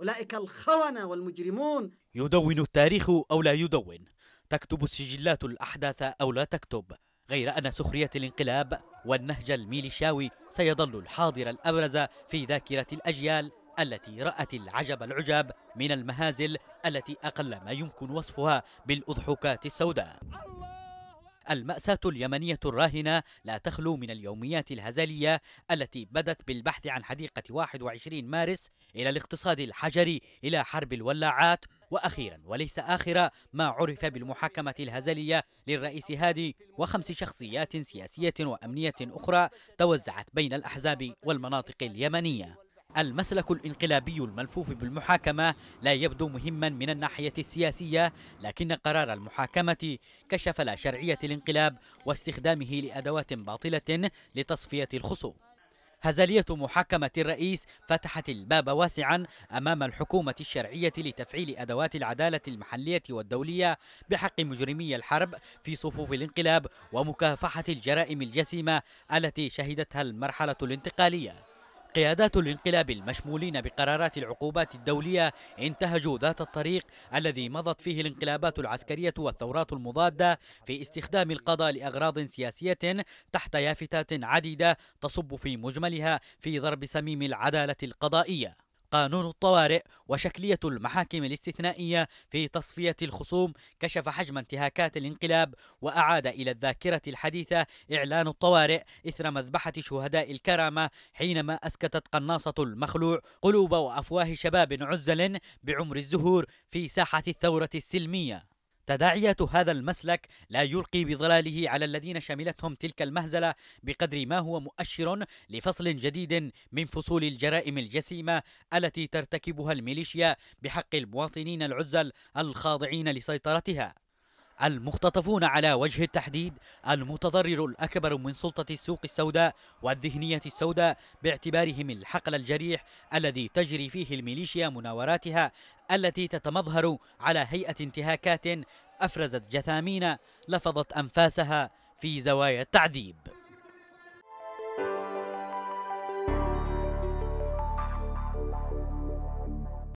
أولئك الخونة والمجرمون يدون التاريخ أو لا يدون تكتب السجلات الأحداث أو لا تكتب غير أن سخرية الانقلاب والنهج الميليشاوي سيظل الحاضر الأبرز في ذاكرة الأجيال التي رأت العجب العجاب من المهازل التي أقل ما يمكن وصفها بالأضحكات السوداء المأساة اليمنية الراهنة لا تخلو من اليوميات الهزلية التي بدت بالبحث عن حديقة 21 مارس إلى الاقتصاد الحجري إلى حرب الولاعات وأخيرا وليس آخر ما عرف بالمحاكمة الهزلية للرئيس هادي وخمس شخصيات سياسية وأمنية أخرى توزعت بين الأحزاب والمناطق اليمنية المسلك الانقلابي الملفوف بالمحاكمة لا يبدو مهما من الناحية السياسية لكن قرار المحاكمة كشف لا شرعية الانقلاب واستخدامه لأدوات باطلة لتصفية الخصوم هزلية محاكمة الرئيس فتحت الباب واسعا أمام الحكومة الشرعية لتفعيل أدوات العدالة المحلية والدولية بحق مجرمي الحرب في صفوف الانقلاب ومكافحة الجرائم الجسيمة التي شهدتها المرحلة الانتقالية قيادات الانقلاب المشمولين بقرارات العقوبات الدولية انتهجوا ذات الطريق الذي مضت فيه الانقلابات العسكرية والثورات المضادة في استخدام القضاء لأغراض سياسية تحت يافتات عديدة تصب في مجملها في ضرب سميم العدالة القضائية قانون الطوارئ وشكلية المحاكم الاستثنائية في تصفية الخصوم كشف حجم انتهاكات الانقلاب وأعاد إلى الذاكرة الحديثة إعلان الطوارئ إثر مذبحة شهداء الكرامة حينما أسكتت قناصة المخلوع قلوب وأفواه شباب عزل بعمر الزهور في ساحة الثورة السلمية تداعيات هذا المسلك لا يلقي بظلاله على الذين شملتهم تلك المهزله بقدر ما هو مؤشر لفصل جديد من فصول الجرائم الجسيمه التي ترتكبها الميليشيا بحق المواطنين العزل الخاضعين لسيطرتها المختطفون على وجه التحديد المتضرر الأكبر من سلطة السوق السوداء والذهنية السوداء باعتبارهم الحقل الجريح الذي تجري فيه الميليشيا مناوراتها التي تتمظهر على هيئة انتهاكات أفرزت جثامين لفظت أنفاسها في زوايا التعذيب